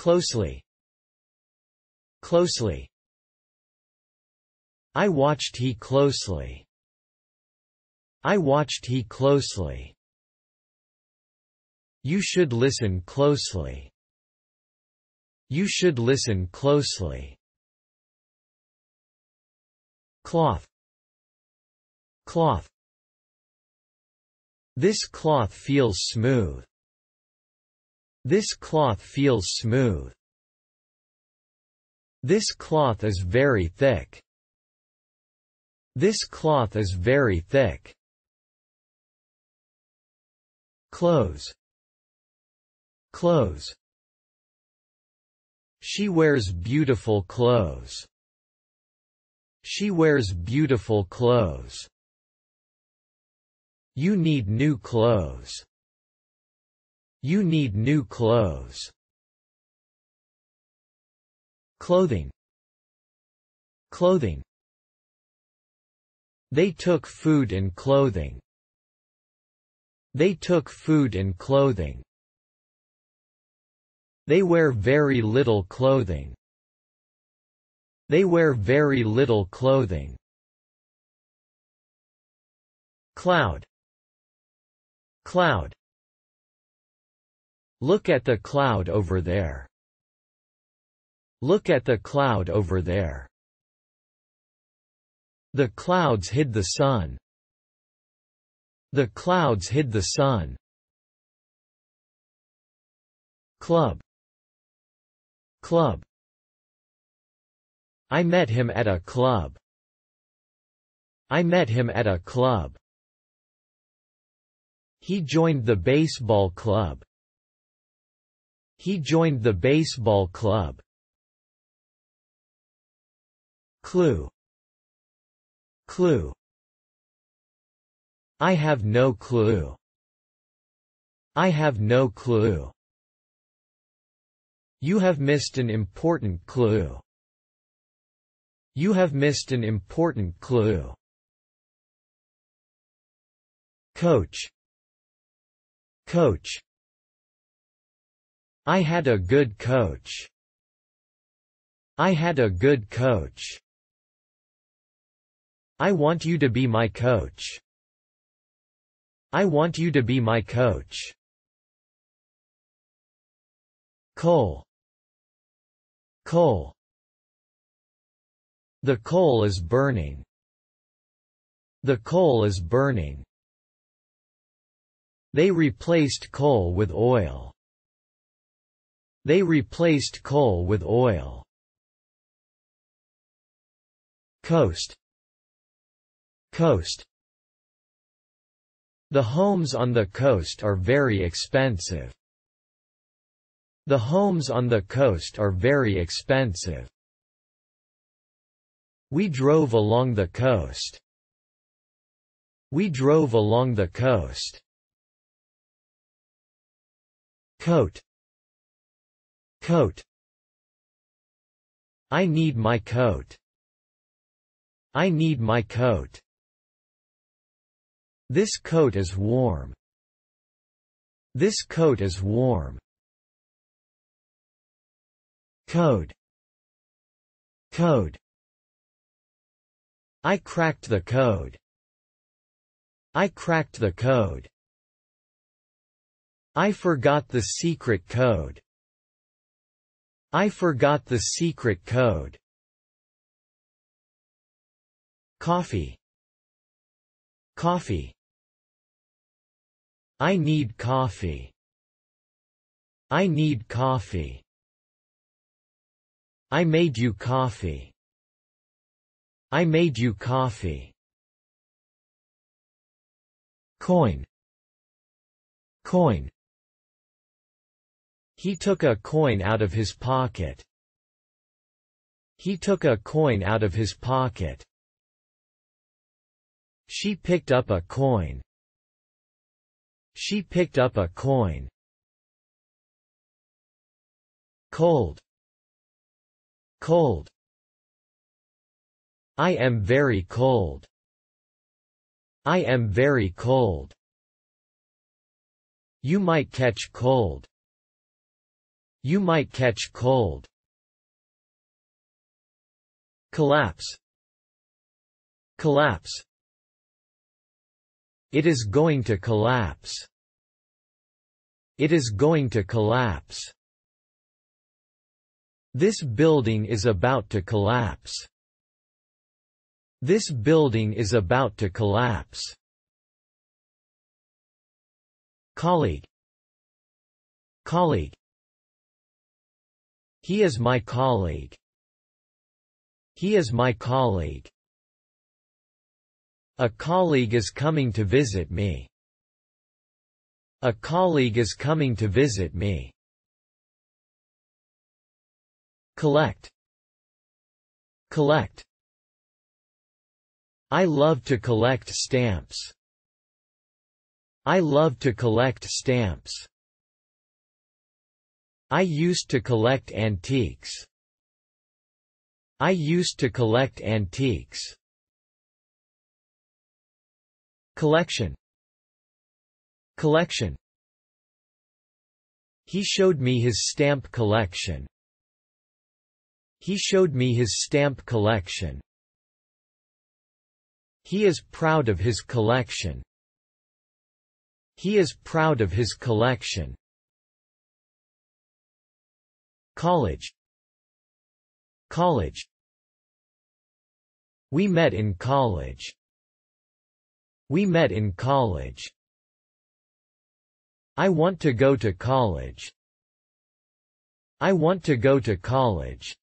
Closely. Closely. I watched he closely. I watched he closely. You should listen closely. You should listen closely. Cloth. Cloth. This cloth feels smooth. This cloth feels smooth. This cloth is very thick. This cloth is very thick. Clothes. Clothes. She wears beautiful clothes. She wears beautiful clothes. You need new clothes. You need new clothes. Clothing. Clothing. They took food and clothing. They took food and clothing. They wear very little clothing. They wear very little clothing. Cloud. Cloud. Look at the cloud over there. Look at the cloud over there. The clouds hid the sun. The clouds hid the sun. Club. Club. I met him at a club. I met him at a club. He joined the baseball club. He joined the baseball club. Clue. Clue. I have no clue. I have no clue. You have missed an important clue. You have missed an important clue. Coach. Coach. I had a good coach. I had a good coach. I want you to be my coach. I want you to be my coach. Coal. Coal. The coal is burning. The coal is burning. They replaced coal with oil. They replaced coal with oil. Coast Coast The homes on the coast are very expensive. The homes on the coast are very expensive. We drove along the coast. We drove along the coast. Coat Coat I need my coat. I need my coat. This coat is warm. This coat is warm. Code. Code. I cracked the code. I cracked the code. I forgot the secret code. I forgot the secret code. Coffee. Coffee. I need coffee. I need coffee. I made you coffee. I made you coffee. Coin. Coin. He took a coin out of his pocket. He took a coin out of his pocket. She picked up a coin. She picked up a coin. Cold. Cold. I am very cold. I am very cold. You might catch cold. You might catch cold. Collapse. Collapse. It is going to collapse. It is going to collapse. This building is about to collapse. This building is about to collapse. Colleague. Colleague. He is my colleague. He is my colleague. A colleague is coming to visit me. A colleague is coming to visit me. Collect. Collect. I love to collect stamps. I love to collect stamps. I used to collect antiques. I used to collect antiques. Collection. Collection. He showed me his stamp collection. He showed me his stamp collection. He is proud of his collection. He is proud of his collection. College College We met in college. We met in college. I want to go to college. I want to go to college.